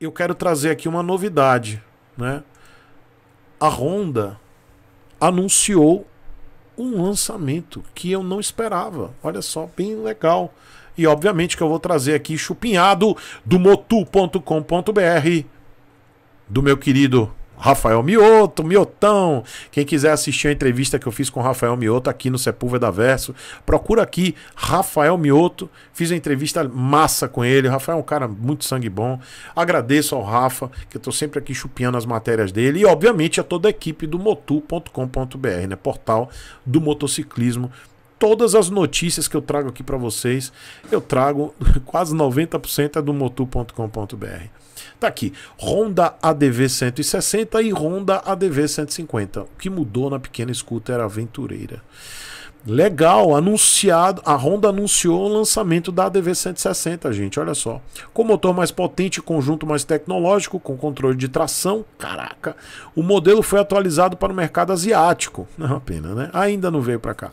eu quero trazer aqui uma novidade, né? A Honda anunciou um lançamento que eu não esperava. Olha só, bem legal. E obviamente que eu vou trazer aqui chupinhado do motu.com.br do meu querido Rafael Mioto, Miotão. Quem quiser assistir a entrevista que eu fiz com Rafael Mioto aqui no Sepúlveda Verso, procura aqui Rafael Mioto. Fiz uma entrevista massa com ele. O Rafael é um cara muito sangue bom. Agradeço ao Rafa, que eu tô sempre aqui chupiando as matérias dele. E, obviamente, a toda a equipe do motu.com.br, né? Portal do motociclismo todas as notícias que eu trago aqui para vocês, eu trago quase 90% é do motu.com.br. Tá aqui, Honda ADV 160 e Honda ADV 150. O que mudou na pequena scooter aventureira? Legal, anunciado. A Honda anunciou o lançamento da ADV 160, gente. Olha só. Com motor mais potente, conjunto mais tecnológico, com controle de tração. Caraca. O modelo foi atualizado para o mercado asiático. Não é uma pena, né? Ainda não veio para cá.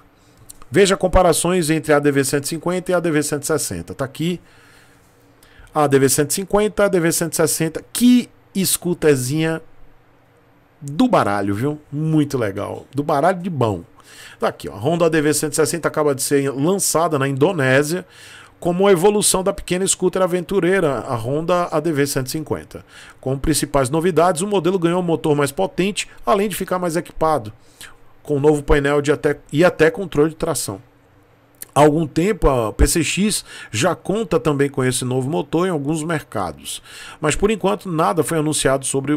Veja comparações entre a DV150 e a DV160. Está aqui a DV150, a DV160. Que escutazinha do baralho, viu? Muito legal. Do baralho de bom. Tá aqui, ó. A Honda DV160 acaba de ser lançada na Indonésia como a evolução da pequena scooter aventureira, a Honda ADV150. Com principais novidades, o modelo ganhou um motor mais potente, além de ficar mais equipado com o novo painel de até, e até controle de tração há algum tempo a PCX já conta também com esse novo motor em alguns mercados. Mas por enquanto nada foi anunciado sobre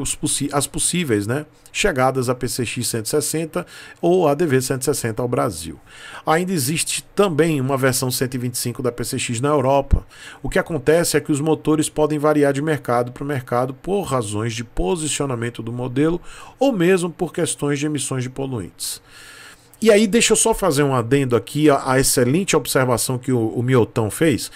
as possíveis né, chegadas a PCX 160 ou a DV 160 ao Brasil. Ainda existe também uma versão 125 da PCX na Europa. O que acontece é que os motores podem variar de mercado para mercado por razões de posicionamento do modelo ou mesmo por questões de emissões de poluentes. E aí, deixa eu só fazer um adendo aqui à, excelente observação que o, o Miotão fez.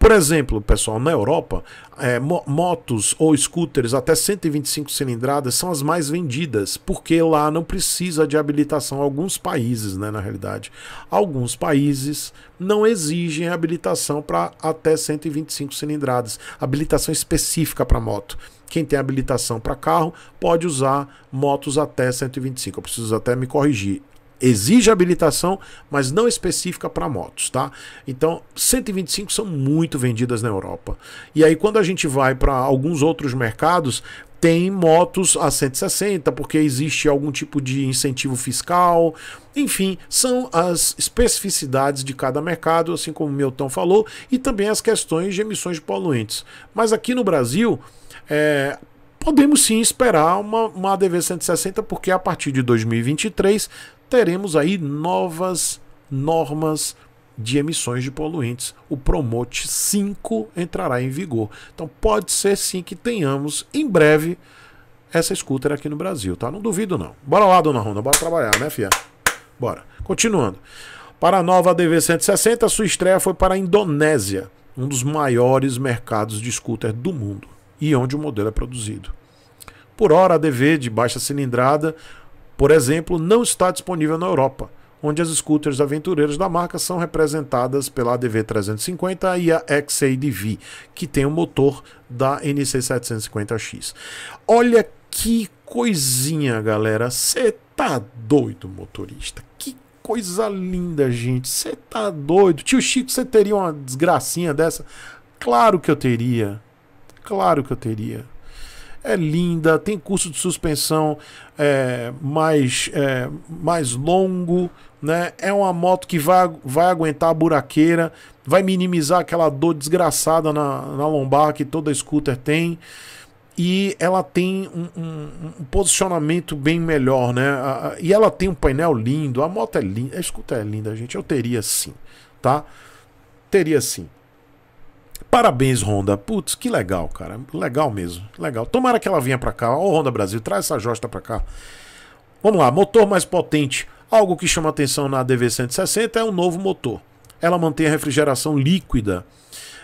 Por exemplo, pessoal, na Europa, é, motos ou scooters até 125 cilindradas são as mais vendidas, porque lá não precisa de habilitação. Alguns países, né, na realidade, alguns países não exigem habilitação para até 125 cilindradas, habilitação específica para moto. Quem tem habilitação para carro pode usar motos até 125. Eu preciso até me corrigir exige habilitação, mas não específica para motos, tá? Então, 125 são muito vendidas na Europa. E aí quando a gente vai para alguns outros mercados, tem motos a 160 porque existe algum tipo de incentivo fiscal. Enfim, são as especificidades de cada mercado, assim como o Milton falou, e também as questões de emissões de poluentes. Mas aqui no Brasil, é, podemos sim esperar uma, uma ADV 160, porque a partir de 2023 teremos aí novas normas de emissões de poluentes. O Promote 5 entrará em vigor. Então pode ser sim que tenhamos em breve essa scooter aqui no Brasil, tá? Não duvido não. Bora lá, dona Ronda, bora trabalhar, né, fia? Bora. Continuando. Para a nova DV160, sua estreia foi para a Indonésia, um dos maiores mercados de scooter do mundo e onde o modelo é produzido. Por hora, a DV de baixa cilindrada por exemplo, não está disponível na Europa, onde as scooters aventureiras da marca são representadas pela ADV 350 e a XADV, que tem o motor da NC 750X. Olha que coisinha, galera. Você tá doido, motorista? Que coisa linda, gente. Você tá doido. Tio Chico, você teria uma desgracinha dessa? Claro que eu teria. Claro que eu teria é linda, tem curso de suspensão é, mais, é, mais longo, né? É uma moto que vai, vai aguentar a buraqueira, vai minimizar aquela dor desgraçada na, na lombar que toda scooter tem. E ela tem um, um, um posicionamento bem melhor, né? e ela tem um painel lindo, a moto é linda, a scooter é linda, gente. Eu teria sim, tá? Teria sim. Parabéns, Honda. Putz, que legal, cara. Legal mesmo. Legal. Tomara que ela venha para cá. Ô, oh, Honda Brasil, traz essa josta para cá. Vamos lá, motor mais potente. Algo que chama atenção na DV 160 é o um novo motor. Ela mantém a refrigeração líquida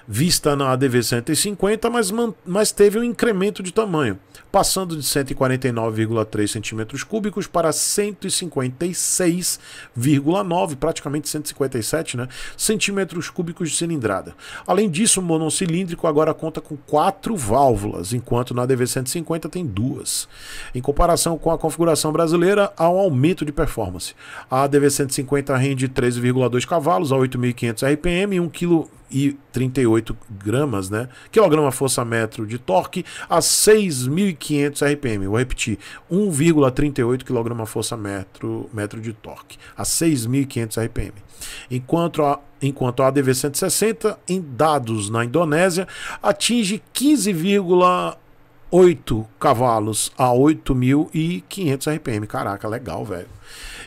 vista na ADV 150, mas, mas teve um incremento de tamanho passando de 149,3 centímetros cúbicos para 156,9, praticamente 157 né, centímetros cúbicos de cilindrada. Além disso, o monocilíndrico agora conta com quatro válvulas, enquanto na DV150 tem duas. Em comparação com a configuração brasileira, há um aumento de performance. A DV150 rende 13,2 cavalos a 8.500 RPM e 1 kg e 38 gramas, né? Quilograma força metro de torque a 6.500 500 RPM. Vou repetir: 1,38 kgfm metro, metro de torque a 6.500 RPM. Enquanto a, enquanto a ADV 160, em dados na Indonésia, atinge 15,8 cavalos a 8.500 RPM. Caraca, legal, velho.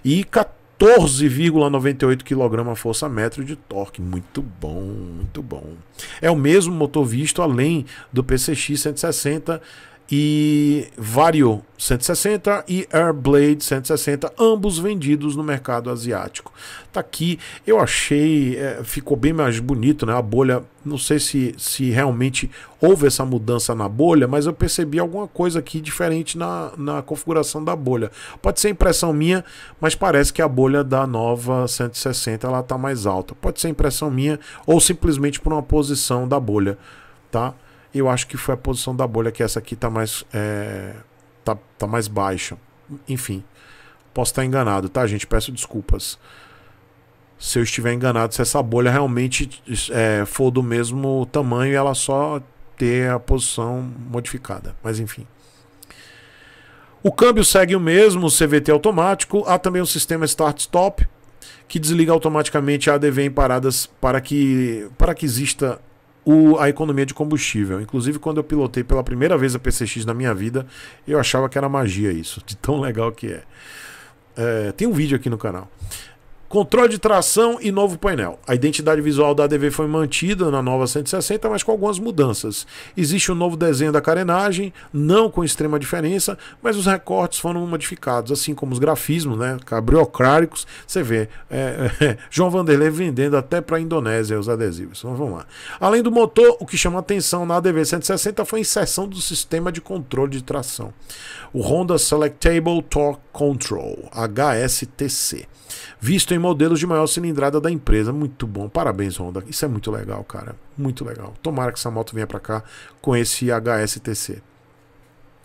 E 14,98 kgfm força metro de torque. Muito bom, muito bom. É o mesmo motor visto além do PCX 160 e Vario 160 e Airblade 160, ambos vendidos no mercado asiático. Tá aqui, eu achei, é, ficou bem mais bonito, né? A bolha, não sei se, se realmente houve essa mudança na bolha, mas eu percebi alguma coisa aqui diferente na, na configuração da bolha. Pode ser impressão minha, mas parece que a bolha da nova 160 ela tá mais alta. Pode ser impressão minha ou simplesmente por uma posição da bolha, tá? eu acho que foi a posição da bolha, que essa aqui tá mais, é, tá, tá mais baixa. Enfim, posso estar enganado, tá, gente? Peço desculpas. Se eu estiver enganado, se essa bolha realmente é, for do mesmo tamanho e ela só ter a posição modificada. Mas enfim. O câmbio segue o mesmo, CVT automático. Há também um sistema start-stop que desliga automaticamente a ADV em paradas para que, para que exista o, a economia de combustível. Inclusive, quando eu pilotei pela primeira vez a PCX na minha vida, eu achava que era magia isso, de tão legal que é. é tem um vídeo aqui no canal. Controle de tração e novo painel. A identidade visual da ADV foi mantida na nova 160, mas com algumas mudanças. Existe um novo desenho da carenagem, não com extrema diferença, mas os recortes foram modificados, assim como os grafismos, né? Cabriocráricos. Você vê, é, é, João Vanderlei vendendo até para a Indonésia os adesivos. Então vamos lá. Além do motor, o que chama atenção na ADV 160 foi a inserção do sistema de controle de tração, o Honda Selectable Torque Control, HSTC. Visto em modelos de maior cilindrada da empresa. Muito bom, parabéns, Honda. Isso é muito legal, cara. Muito legal. Tomara que essa moto venha para cá com esse HSTC.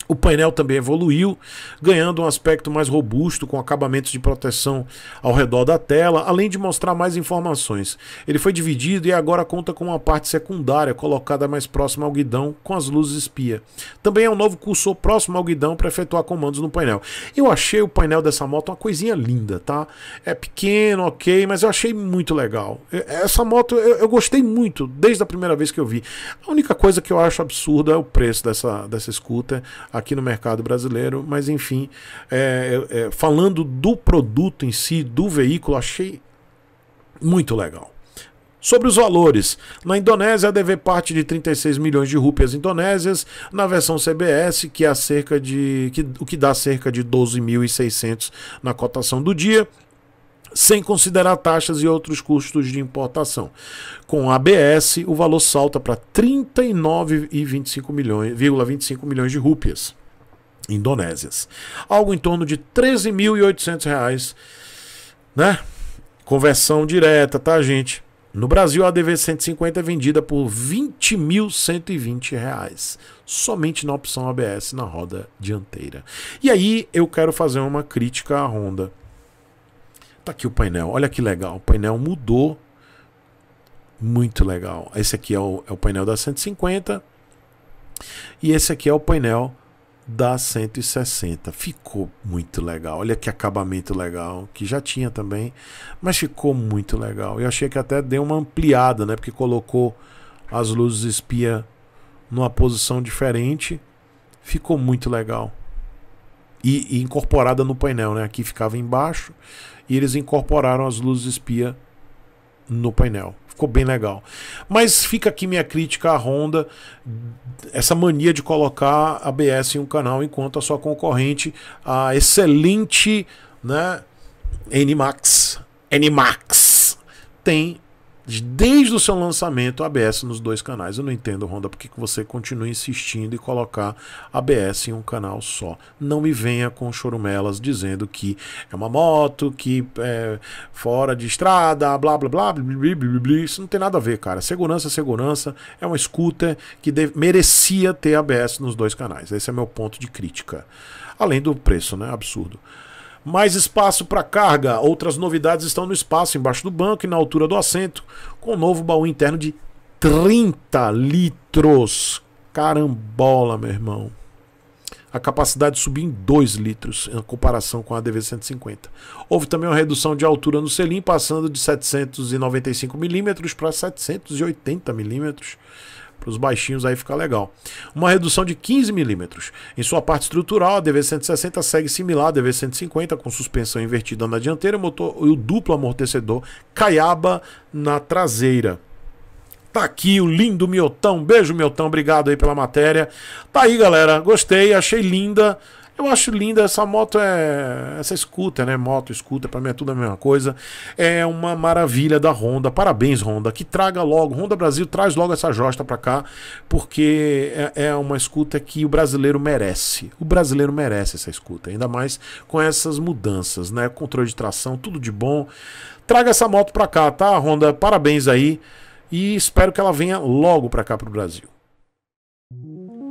O painel também evoluiu, ganhando um aspecto mais robusto com acabamentos de proteção ao redor da tela, além de mostrar mais informações. Ele foi dividido e agora conta com uma parte secundária colocada mais próxima ao guidão com as luzes espia. Também é um novo cursor próximo ao guidão para efetuar comandos no painel. Eu achei o painel dessa moto uma coisinha linda, tá? É pequeno, ok, mas eu achei muito legal. Essa moto eu, eu gostei muito desde a primeira vez que eu vi. A única coisa que eu acho absurda é o preço dessa, dessa scooter. A aqui no mercado brasileiro. Mas enfim, é, é, é, falando do produto em si, do veículo, achei muito legal. Sobre os valores, na Indonésia DV parte de 36 milhões de rúpias indonésias, na versão CBS, que é cerca de que, o que dá cerca de 12.600 na cotação do dia, sem considerar taxas e outros custos de importação. Com ABS, o valor salta para 39,25 milhões, 25 milhões de rúpias indonésias, algo em torno de 13.800 reais, né? Conversão direta, tá, gente? No Brasil, a DV 150 é vendida por 20.120 reais, somente na opção ABS na roda dianteira. E aí eu quero fazer uma crítica à Honda. Tá aqui o painel. Olha que legal. O painel mudou. Muito legal. Esse aqui é o, é o painel da 150. E esse aqui é o painel da 160. Ficou muito legal. Olha que acabamento legal, que já tinha também, mas ficou muito legal. Eu achei que até deu uma ampliada, né? Porque colocou as luzes espia numa posição diferente. Ficou muito legal e, e incorporada no painel, né? Aqui ficava embaixo e eles incorporaram as luzes espia no painel. Ficou bem legal. Mas fica aqui minha crítica à Honda, essa mania de colocar ABS em um canal, enquanto a sua concorrente, a excelente né, NMAX, NMAX, tem desde o seu lançamento ABS nos dois canais. Eu não entendo, Honda, porque que você continua insistindo em colocar ABS em um canal só. Não me venha com chorumelas dizendo que é uma moto, que é fora de estrada, blá blá blá, blá, blá, blá, blá. isso não tem nada a ver, cara. Segurança, é segurança, é uma scooter que deve, merecia ter ABS nos dois canais. Esse é meu ponto de crítica. Além do preço, né? Absurdo. Mais espaço para carga. Outras novidades estão no espaço embaixo do banco e na altura do assento, com um novo baú interno de 30 litros. Carambola, meu irmão. A capacidade subiu em 2 litros em comparação com a DV150. Houve também uma redução de altura no selim, passando de 795 milímetros para 780 milímetros. Para os baixinhos aí fica legal. Uma redução de 15 milímetros. Em sua parte estrutural, a DV160 segue similar à DV150, com suspensão invertida na dianteira motor, e o duplo amortecedor Caiaba na traseira. Tá aqui o lindo Miotão. Beijo, Miotão. Obrigado aí pela matéria. Tá aí, galera. Gostei, achei linda. Eu acho linda essa moto, é essa escuta, né? Moto, escuta, para mim é tudo a mesma coisa. É uma maravilha da Honda. Parabéns, Honda, que traga logo. Honda Brasil traz logo essa josta para cá, porque é, é uma escuta que o brasileiro merece. O brasileiro merece essa escuta, ainda mais com essas mudanças, né? Controle de tração, tudo de bom. Traga essa moto para cá, tá, Honda? Parabéns aí e espero que ela venha logo para cá para o Brasil.